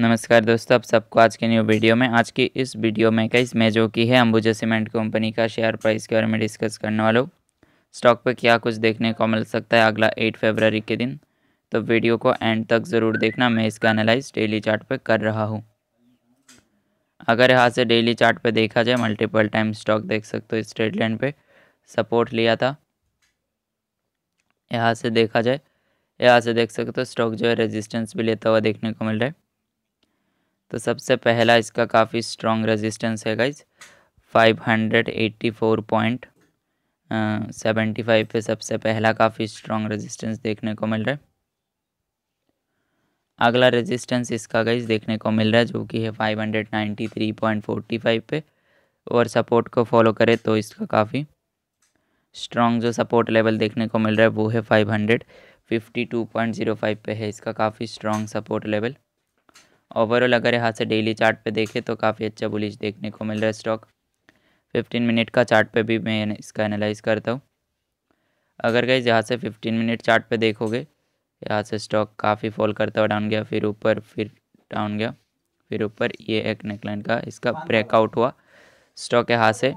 नमस्कार दोस्तों आप सबको आज के न्यू वीडियो में आज की इस वीडियो में कई मैं जो की है अंबुजा सीमेंट कंपनी का शेयर प्राइस के बारे में डिस्कस करने वाला हूँ स्टॉक पे क्या कुछ देखने को मिल सकता है अगला 8 फरवरी के दिन तो वीडियो को एंड तक ज़रूर देखना मैं इसका एनालाइज डेली चार्ट पर कर रहा हूँ अगर यहाँ से डेली चार्ट पर देखा जाए मल्टीपल टाइम स्टॉक देख सकते हो स्ट्रेट लाइन पर सपोर्ट लिया था यहाँ से देखा जाए यहाँ से देख सकते हो स्टॉक जो है रेजिस्टेंस भी लेता हुआ देखने को मिल रहा है तो सबसे पहला इसका काफ़ी स्ट्रॉन्ग रेजिस्टेंस है गाइज 584.75 पे सबसे पहला काफ़ी स्ट्रॉन्ग रेजिस्टेंस देखने को मिल रहा है अगला रेजिस्टेंस इसका गाइज देखने को मिल रहा है जो कि है 593.45 पे और सपोर्ट को फॉलो करें तो इसका काफ़ी स्ट्रॉन्ग जो सपोर्ट लेवल देखने को मिल रहा है वो है 552.05 पे है इसका काफ़ी स्ट्रॉन्ग सपोर्ट लेवल ओवरऑल अगर यहाँ से डेली चार्ट पे देखें तो काफ़ी अच्छा बुलिश देखने को मिल रहा है स्टॉक 15 मिनट का चार्ट पे भी मैं इसका एनालाइज करता हूँ अगर गई यहाँ से 15 मिनट चार्ट पे देखोगे यहाँ से स्टॉक काफ़ी फॉल करता हुआ डाउन गया फिर ऊपर फिर डाउन गया फिर ऊपर ये एक नेकलाइन का इसका ब्रेकआउट हुआ स्टॉक यहाँ से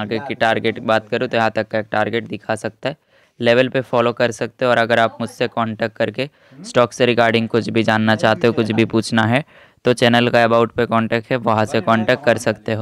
आगे की टारगेट बात करूँ तो यहाँ तक का एक टारगेट दिखा सकता है लेवल पे फॉलो कर सकते हो और अगर आप मुझसे कांटेक्ट करके स्टॉक से रिगार्डिंग कुछ भी जानना चाहते हो कुछ भी पूछना है तो चैनल का अबाउट पे कांटेक्ट है वहाँ से कांटेक्ट कर सकते हो